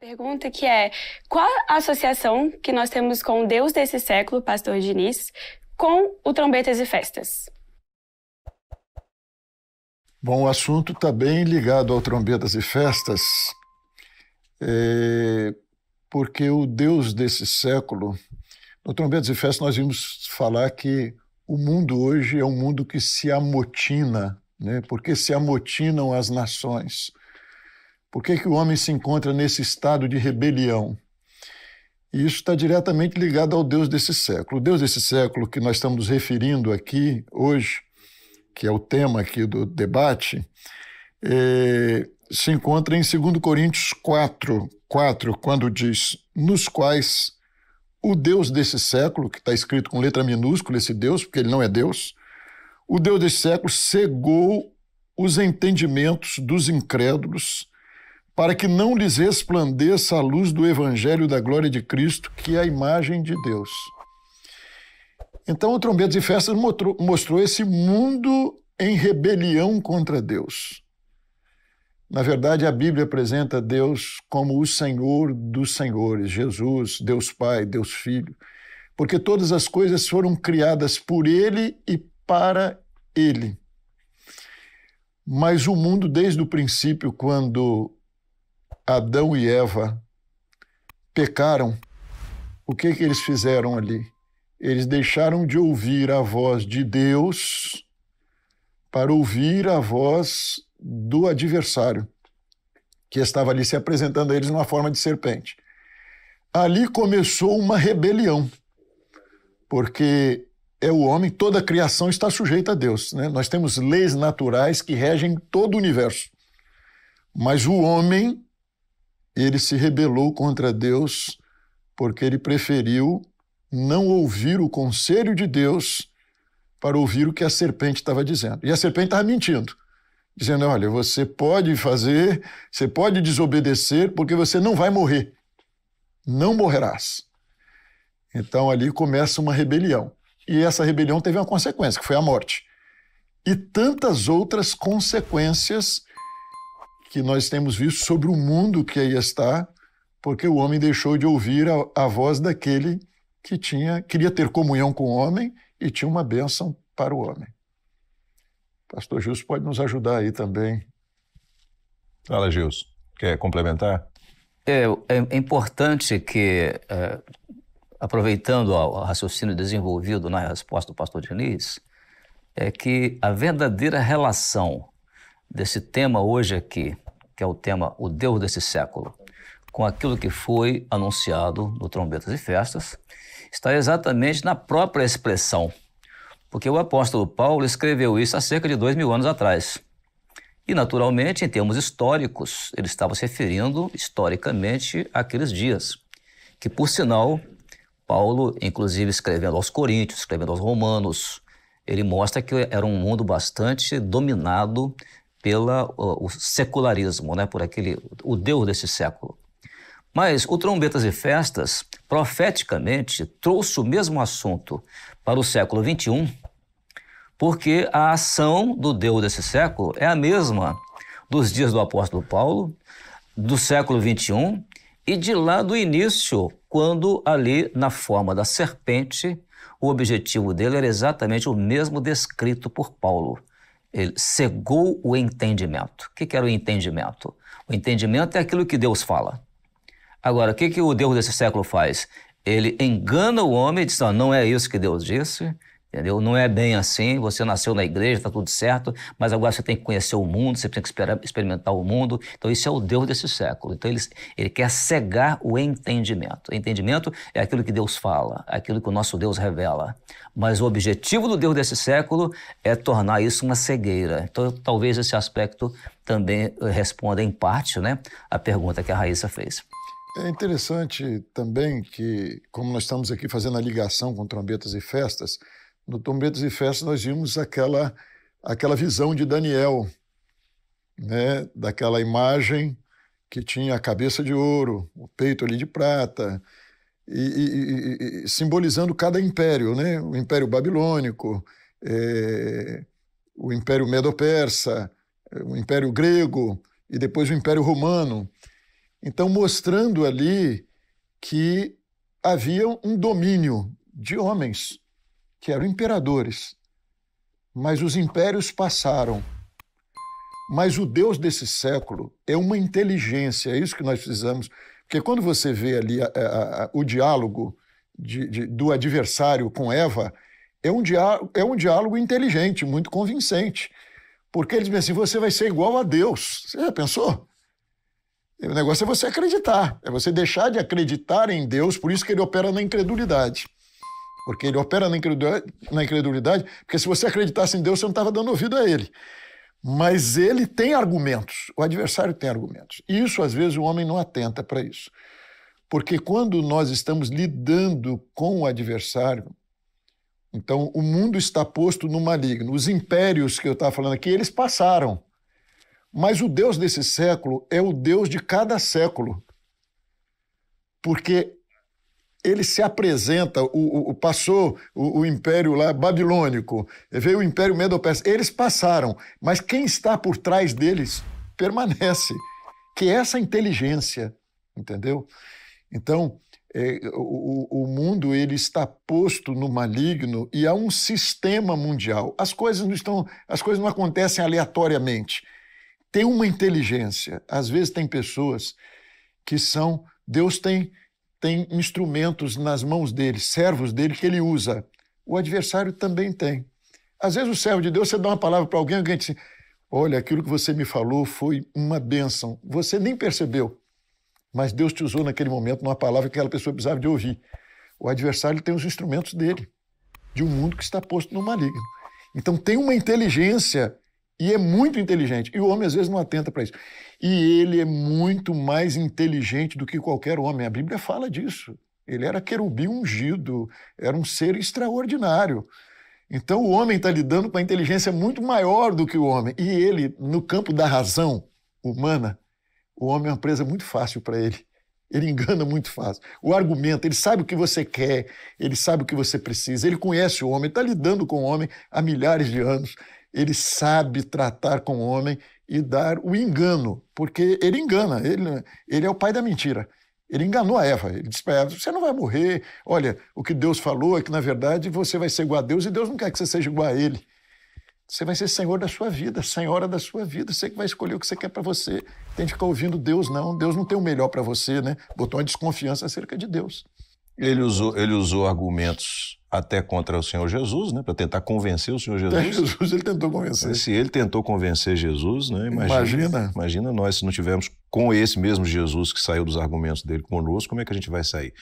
Pergunta que é: qual a associação que nós temos com o Deus desse século, Pastor Diniz, com o Trombetas e Festas? Bom, o assunto está bem ligado ao Trombetas e Festas, é, porque o Deus desse século, no Trombetas e Festas nós vimos falar que o mundo hoje é um mundo que se amotina, né? porque se amotinam as nações. Por que, que o homem se encontra nesse estado de rebelião? E isso está diretamente ligado ao Deus desse século. O Deus desse século que nós estamos referindo aqui hoje, que é o tema aqui do debate, é, se encontra em 2 Coríntios 4, 4, quando diz: Nos quais o Deus desse século, que está escrito com letra minúscula esse Deus, porque ele não é Deus, o Deus desse século cegou os entendimentos dos incrédulos para que não lhes resplandeça a luz do Evangelho da glória de Cristo, que é a imagem de Deus. Então, o Trombetas e Festas mostrou, mostrou esse mundo em rebelião contra Deus. Na verdade, a Bíblia apresenta Deus como o Senhor dos Senhores, Jesus, Deus Pai, Deus Filho, porque todas as coisas foram criadas por Ele e para Ele. Mas o mundo, desde o princípio, quando Adão e Eva pecaram, o que, que eles fizeram ali? Eles deixaram de ouvir a voz de Deus para ouvir a voz do adversário, que estava ali se apresentando a eles numa forma de serpente. Ali começou uma rebelião, porque é o homem, toda a criação está sujeita a Deus. Né? Nós temos leis naturais que regem todo o universo. Mas o homem e ele se rebelou contra Deus porque ele preferiu não ouvir o conselho de Deus para ouvir o que a serpente estava dizendo. E a serpente estava mentindo, dizendo: olha, você pode fazer, você pode desobedecer, porque você não vai morrer. Não morrerás. Então ali começa uma rebelião. E essa rebelião teve uma consequência, que foi a morte. E tantas outras consequências que nós temos visto sobre o mundo que aí está, porque o homem deixou de ouvir a, a voz daquele que tinha queria ter comunhão com o homem e tinha uma bênção para o homem. Pastor Gilson pode nos ajudar aí também. Fala, Gilson. Quer complementar? É, é, é importante que, é, aproveitando o raciocínio desenvolvido na resposta do pastor Diniz, é que a verdadeira relação desse tema hoje aqui, que é o tema O Deus desse século, com aquilo que foi anunciado no Trombetas e Festas, está exatamente na própria expressão, porque o apóstolo Paulo escreveu isso há cerca de dois mil anos atrás. E, naturalmente, em termos históricos, ele estava se referindo historicamente àqueles dias, que, por sinal, Paulo, inclusive escrevendo aos Coríntios, escrevendo aos Romanos, ele mostra que era um mundo bastante dominado pela o, o secularismo, né, por aquele o deus desse século. Mas o Trombetas e Festas, profeticamente, trouxe o mesmo assunto para o século 21, porque a ação do Deus desse século é a mesma dos dias do apóstolo Paulo, do século 21 e de lá do início, quando ali na forma da serpente, o objetivo dele era exatamente o mesmo descrito por Paulo. Ele cegou o entendimento. O que, era o entendimento? O entendimento é aquilo que Deus fala. Agora, o que, que o Deus desse século faz? Ele engana o homem, diz: oh, não é isso que Deus disse, Entendeu? Não é bem assim. Você nasceu na igreja, está tudo certo, mas agora você tem que conhecer o mundo, você tem que experimentar o mundo. Então, isso é o Deus desse século. Então, ele, ele quer cegar o entendimento. O entendimento é aquilo que Deus fala, é aquilo que o nosso Deus revela. Mas o objetivo do Deus desse século é tornar isso uma cegueira. Então, talvez esse aspecto também eh, responda, em parte, né, a pergunta que a Raíssa fez. É interessante também que, como nós estamos aqui fazendo a ligação com trombetas e festas, no Tombedos e Festas nós vimos aquela, aquela visão de Daniel, né? daquela imagem que tinha a cabeça de ouro, o peito ali de prata, e, e, e simbolizando cada império, né? o Império Babilônico, é, o Império Medo-Persa, o Império Grego e depois o Império Romano. Então, mostrando ali que havia um domínio de homens que eram imperadores. Mas os impérios passaram. Mas o Deus desse século é uma inteligência, é isso que nós precisamos. Porque quando você vê ali a, a, a, o diálogo de, de, do adversário com Eva, é um, diálogo, é um diálogo inteligente, muito convincente. Porque ele diz assim: você vai ser igual a Deus. Você já pensou? O negócio é você acreditar, é você deixar de acreditar em Deus, por isso que ele opera na incredulidade. Porque ele opera na incredulidade, na incredulidade, porque se você acreditasse em Deus, você não estava dando ouvido a ele. Mas ele tem argumentos, o adversário tem argumentos. E isso, às vezes, o homem não atenta para isso. Porque quando nós estamos lidando com o adversário, então o mundo está posto no maligno. Os impérios que eu estava falando aqui, eles passaram. Mas o Deus desse século é o Deus de cada século. Porque ele se apresenta, o, o passou o, o, império lá babilônico, veio o império medo-persa, eles passaram, mas quem está por trás deles permanece, que é essa inteligência, entendeu? Então, é, o, o mundo ele está posto no maligno e há um sistema mundial. As coisas não estão, as coisas não acontecem aleatoriamente. Tem uma inteligência. Às vezes tem pessoas que são Deus tem tem instrumentos nas mãos dele, servos dele que ele usa. O adversário também tem. Às vezes o servo de Deus, você dá uma palavra para alguém, alguém diz: assim, Olha, aquilo que você me falou foi uma bênção. Você nem percebeu, mas Deus te usou naquele momento numa palavra que aquela pessoa precisava de ouvir. O adversário tem os instrumentos dele, de um mundo que está posto no maligno. Então tem uma inteligência e é muito inteligente. E o homem às vezes não atenta para isso. E ele é muito mais inteligente do que qualquer homem. A Bíblia fala disso. Ele era querubim ungido, era um ser extraordinário. Então o homem está lidando com a inteligência muito maior do que o homem. E ele, no campo da razão humana, o homem é uma presa muito fácil para ele. Ele engana muito fácil. O argumento, ele sabe o que você quer, ele sabe o que você precisa, ele conhece o homem, está lidando com o homem há milhares de anos ele sabe tratar com o homem e dar o engano, porque ele engana, ele, é, ele é o pai da mentira. Ele enganou a Eva, ele disse para Eva, você não vai morrer, olha, o que Deus falou é que, na verdade, você vai ser igual a Deus e Deus não quer que você seja igual a ele. Você vai ser senhor da sua vida, senhora da sua vida. Você que vai escolher o que você quer para você. Tem de ficar ouvindo Deus, não. Deus não tem o melhor para você, né? Botou uma desconfiança acerca de Deus. Ele usou, ele usou argumentos até contra o Senhor Jesus, né, para tentar convencer o Senhor Jesus. É, Jesus ele tentou convencer. Se ele tentou convencer Jesus, né, imagina, imagina, imagina. nós se não tivermos com esse mesmo Jesus que saiu dos argumentos dele conosco, como é que a gente vai sair?